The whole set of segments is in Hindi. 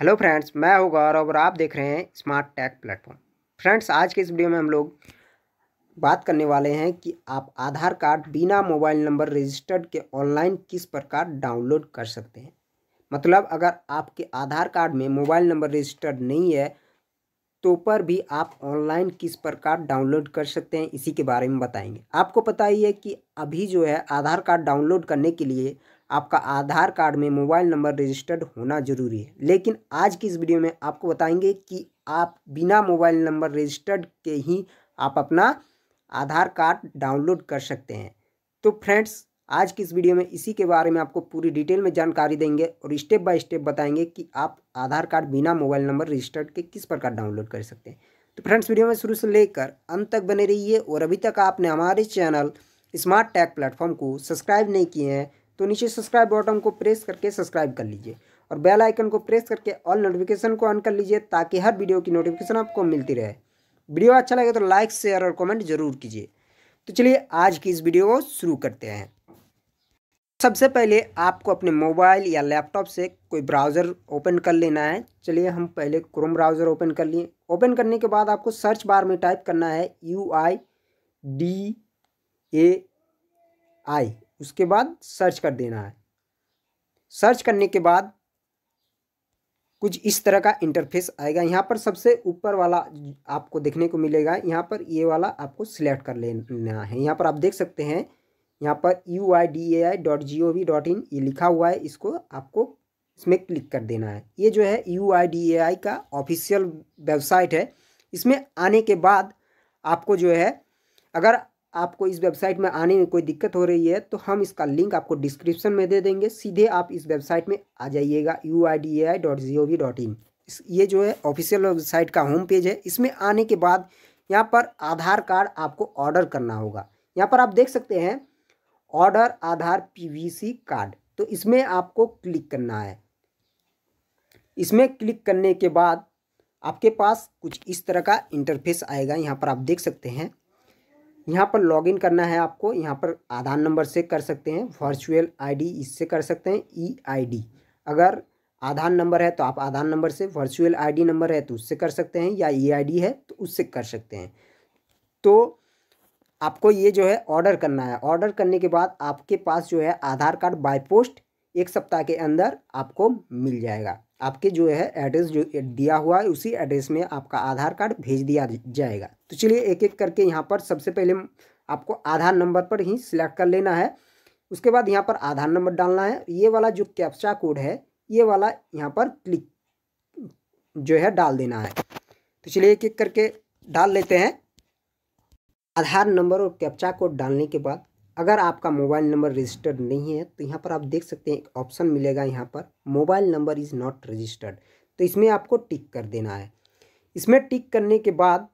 हेलो फ्रेंड्स मैं हूँ गौरव और आप देख रहे हैं स्मार्ट टैग प्लेटफॉर्म फ्रेंड्स आज के इस वीडियो में हम लोग बात करने वाले हैं कि आप आधार कार्ड बिना मोबाइल नंबर रजिस्टर्ड के ऑनलाइन किस प्रकार डाउनलोड कर सकते हैं मतलब अगर आपके आधार कार्ड में मोबाइल नंबर रजिस्टर्ड नहीं है तो पर भी आप ऑनलाइन किस प्रकार डाउनलोड कर सकते हैं इसी के बारे में बताएंगे आपको पता ही है कि अभी जो है आधार कार्ड डाउनलोड करने के लिए आपका आधार कार्ड में मोबाइल नंबर रजिस्टर्ड होना ज़रूरी है लेकिन आज की इस वीडियो में आपको बताएंगे कि आप बिना मोबाइल नंबर रजिस्टर्ड के ही आप अपना आधार कार्ड डाउनलोड कर सकते हैं तो फ्रेंड्स आज की इस वीडियो में इसी के बारे में आपको पूरी डिटेल में जानकारी देंगे और स्टेप बाय स्टेप बताएंगे कि आप आधार कार्ड बिना मोबाइल नंबर रजिस्टर्ड के किस प्रकार डाउनलोड कर सकते हैं तो फ्रेंड्स वीडियो में शुरू से लेकर अंत तक बने रहिए और अभी तक आपने हमारे चैनल स्मार्ट टैग प्लेटफॉर्म को सब्सक्राइब नहीं किए हैं तो नीचे सब्सक्राइब बटन को प्रेस करके सब्सक्राइब कर लीजिए और बेल आइकन को प्रेस करके ऑल नोटिफिकेशन को ऑन कर लीजिए ताकि हर वीडियो की नोटिफिकेशन आपको मिलती रहे वीडियो अच्छा लगे तो लाइक शेयर और कमेंट जरूर कीजिए तो चलिए आज की इस वीडियो को शुरू करते हैं सबसे पहले आपको अपने मोबाइल या लैपटॉप से कोई ब्राउज़र ओपन कर लेना है चलिए हम पहले क्रोम ब्राउज़र ओपन कर लिए ओपन करने के बाद आपको सर्च बार में टाइप करना है यू आई डी ए आई उसके बाद सर्च कर देना है सर्च करने के बाद कुछ इस तरह का इंटरफेस आएगा यहाँ पर सबसे ऊपर वाला आपको देखने को मिलेगा यहाँ पर ये वाला आपको सिलेक्ट कर लेना है यहाँ पर आप देख सकते हैं यहाँ पर U I D A I dot G O V dot in ये लिखा हुआ है इसको आपको इसमें क्लिक कर देना है ये जो है यू आई डी ए आई का ऑफिशियल वेबसाइट है इसमें आने के बाद आपको जो है अगर आपको इस वेबसाइट में आने में कोई दिक्कत हो रही है तो हम इसका लिंक आपको डिस्क्रिप्शन में दे देंगे सीधे आप इस वेबसाइट में आ जाइएगा U I D A I dot G O V dot in ये जो है ऑफिशियल वेबसाइट का होम पेज है इसमें आने के बाद यहाँ पर आधार कार्ड आपको ऑर्डर करना होगा यहाँ पर आप देख सकते हैं ऑर्डर आधार पीवीसी कार्ड तो इसमें आपको क्लिक करना है इसमें क्लिक करने के बाद आपके पास कुछ इस तरह का इंटरफेस आएगा यहाँ पर आप देख सकते हैं यहाँ पर लॉगिन करना है आपको यहाँ पर आधार नंबर से कर सकते हैं वर्चुअल आईडी इससे कर सकते हैं ई e आईडी अगर आधार नंबर है तो आप आधार नंबर से वर्चुअल आईडी नंबर है तो उससे कर सकते हैं या ई e आईडी है तो उससे कर सकते हैं तो आपको ये जो है ऑर्डर करना है ऑर्डर करने के बाद आपके पास जो है आधार कार्ड बाई पोस्ट एक सप्ताह के अंदर आपको मिल जाएगा आपके जो है एड्रेस जो दिया हुआ है उसी एड्रेस में आपका आधार कार्ड भेज दिया जाएगा तो चलिए एक एक करके यहाँ पर सबसे पहले आपको आधार नंबर पर ही सिलेक्ट कर लेना है उसके बाद यहाँ पर आधार नंबर डालना है ये वाला जो कैप्चा कोड है ये वाला यहाँ पर क्लिक जो है डाल देना है तो चलिए एक एक करके डाल लेते हैं आधार नंबर और कैप्चा कोड डालने के बाद अगर आपका मोबाइल नंबर रजिस्टर्ड नहीं है तो यहाँ पर आप देख सकते हैं एक ऑप्शन मिलेगा यहाँ पर mobile number is not registered तो इसमें आपको टिक कर देना है इसमें टिक करने के बाद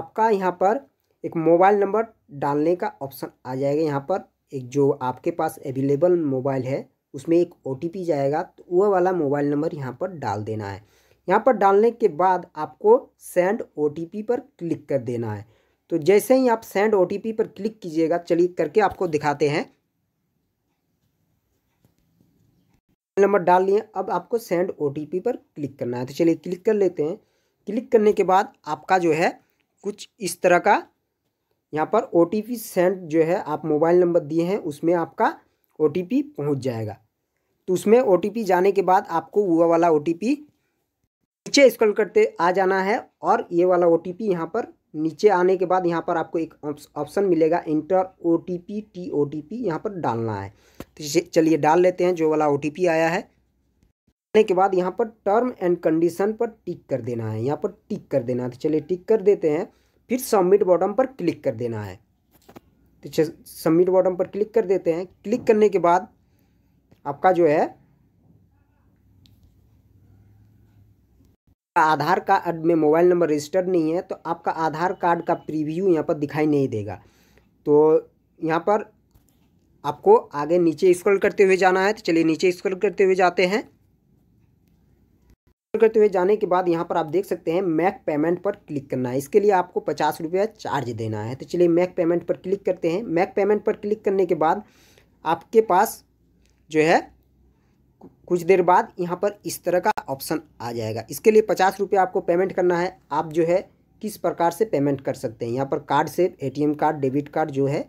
आपका यहाँ पर एक मोबाइल नंबर डालने का ऑप्शन आ जाएगा यहाँ पर एक जो आपके पास अवेलेबल मोबाइल है उसमें एक ओ जाएगा तो वह वाला मोबाइल नंबर यहाँ पर डाल देना है यहाँ पर डालने के बाद आपको सेंड ओ पर क्लिक कर देना है तो जैसे ही आप सेंड ओ पर क्लिक कीजिएगा चलिए करके आपको दिखाते हैं नंबर डाल लिए अब आपको सेंड ओ पर क्लिक करना है तो चलिए क्लिक कर लेते हैं क्लिक करने के बाद आपका जो है कुछ इस तरह का यहाँ पर ओ सेंड जो है आप मोबाइल नंबर दिए हैं उसमें आपका ओ पहुँच जाएगा तो उसमें ओ जाने के बाद आपको वो वाला ओ नीचे स्क्रॉल करते आ जाना है और ये वाला ओ टी पी यहाँ पर नीचे आने के बाद यहाँ पर आपको एक ऑप्शन मिलेगा enter O T P O T T पी यहाँ पर डालना है तो चलिए डाल लेते हैं जो वाला ओ टी पी आया है आने के बाद यहाँ पर टर्म एंड कंडीशन पर टिक कर देना है यहाँ पर टिक कर देना है तो चलिए टिक कर देते हैं फिर सबमिट बॉटम पर क्लिक कर देना है तो सबमिट बॉटम पर क्लिक कर देते हैं क्लिक करने के बाद आपका जो है आधार कार्ड में मोबाइल नंबर रजिस्टर्ड नहीं है तो आपका आधार कार्ड का प्रीव्यू यहाँ पर दिखाई नहीं देगा तो यहाँ पर आपको आगे नीचे स्क्रॉल करते हुए जाना है तो चलिए नीचे स्क्रॉल करते हुए जाते हैं करते हुए जाने के बाद यहाँ पर आप देख सकते हैं मैक पेमेंट पर क्लिक करना है इसके लिए आपको पचास रुपया चार्ज देना है तो चलिए मैक पेमेंट पर क्लिक करते हैं मैक पेमेंट पर क्लिक करने के बाद आपके पास जो है कुछ देर बाद यहाँ पर इस तरह का ऑप्शन आ जाएगा इसके लिए पचास रुपये आपको पेमेंट करना है आप जो है किस प्रकार से पेमेंट कर सकते हैं यहाँ पर कार्ड से एटीएम कार्ड डेबिट कार्ड जो है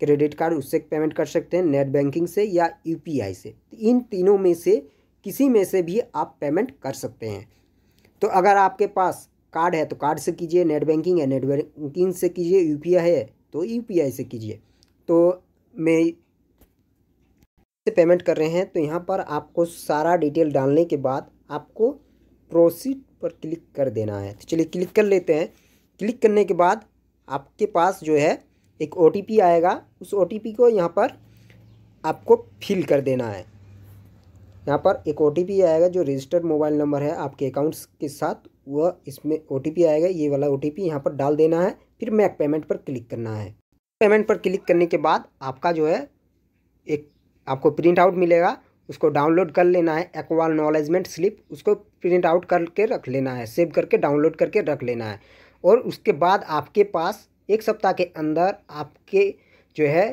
क्रेडिट कार्ड उससे पेमेंट कर सकते हैं नेट बैंकिंग से या यू से तो इन तीनों में से किसी में से भी आप पेमेंट कर सकते हैं तो अगर आपके पास कार्ड है तो कार्ड से कीजिए नेट बैंकिंग है नेट बैंकिंग से कीजिए यूपीआई है तो यूपीआई से कीजिए तो मैं से पेमेंट कर रहे हैं तो यहाँ पर आपको सारा डिटेल डालने के बाद आपको प्रोसीड पर क्लिक कर देना है तो चलिए क्लिक कर लेते हैं क्लिक करने के बाद आपके पास जो है एक ओ आएगा उस ओ को यहाँ पर आपको फिल कर देना है यहाँ पर एक ओ आएगा जो रजिस्टर्ड मोबाइल नंबर है आपके अकाउंट्स के साथ वह इसमें ओ आएगा ये वाला ओ टी पी यहाँ पर डाल देना है फिर मैक पेमेंट पर क्लिक करना है पेमेंट पर क्लिक करने के बाद आपका जो है एक आपको प्रिंट आउट मिलेगा उसको डाउनलोड कर लेना है एक्वाल नॉलेजमेंट स्लिप उसको प्रिंट आउट करके रख लेना है सेव करके डाउनलोड करके रख लेना है और उसके बाद आपके पास एक सप्ताह के अंदर आपके जो है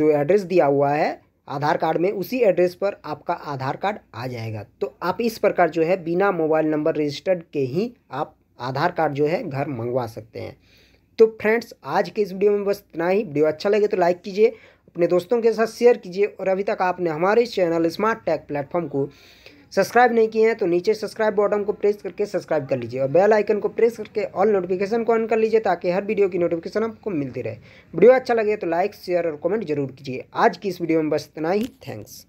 जो एड्रेस दिया हुआ है आधार कार्ड में उसी एड्रेस पर आपका आधार कार्ड आ जाएगा तो आप इस प्रकार जो है बिना मोबाइल नंबर रजिस्टर्ड के ही आप आधार कार्ड जो है घर मंगवा सकते हैं तो फ्रेंड्स आज के इस वीडियो में बस इतना ही वीडियो अच्छा लगे तो लाइक कीजिए अपने दोस्तों के साथ शेयर कीजिए और अभी तक आपने हमारे चैनल स्मार्ट टैग प्लेटफॉर्म को सब्सक्राइब नहीं किए हैं तो नीचे सब्सक्राइब बटन को प्रेस करके सब्सक्राइब कर लीजिए और बेल आइकन को प्रेस करके ऑल नोटिफिकेशन को ऑन कर लीजिए ताकि हर वीडियो की नोटिफिकेशन आपको मिलती रहे वीडियो अच्छा लगे तो लाइक शेयर और कमेंट जरूर कीजिए आज की इस वीडियो में बस इतना ही थैंक्स